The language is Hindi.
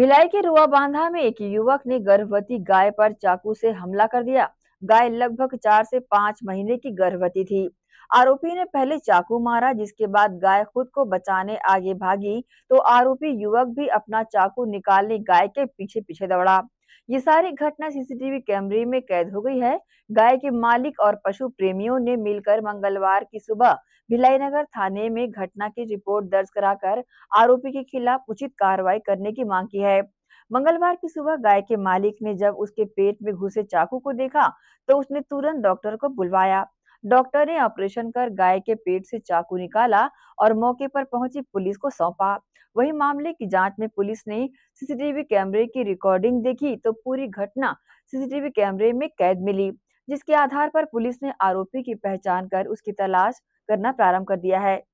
भिलाई के रुआ बांधा में एक युवक ने गर्भवती गाय पर चाकू से हमला कर दिया गाय लगभग चार से पांच महीने की गर्भवती थी आरोपी ने पहले चाकू मारा जिसके बाद गाय खुद को बचाने आगे भागी तो आरोपी युवक भी अपना चाकू निकालने गाय के पीछे पीछे दौड़ा ये सारी घटना सीसीटीवी कैमरे में कैद हो गई है गाय के मालिक और पशु प्रेमियों ने मिलकर मंगलवार की सुबह भिलाई नगर थाने में घटना की रिपोर्ट दर्ज कराकर आरोपी के खिलाफ उचित कार्रवाई करने की मांग की है मंगलवार की सुबह गाय के मालिक ने जब उसके पेट में घुसे चाकू को देखा तो उसने तुरंत डॉक्टर को बुलवाया डॉक्टर ने ऑपरेशन कर गाय के पेट से चाकू निकाला और मौके पर पहुंची पुलिस को सौंपा वही मामले की जांच में पुलिस ने सीसीटीवी कैमरे की रिकॉर्डिंग देखी तो पूरी घटना सीसीटीवी कैमरे में कैद मिली जिसके आधार पर पुलिस ने आरोपी की पहचान कर उसकी तलाश करना प्रारंभ कर दिया है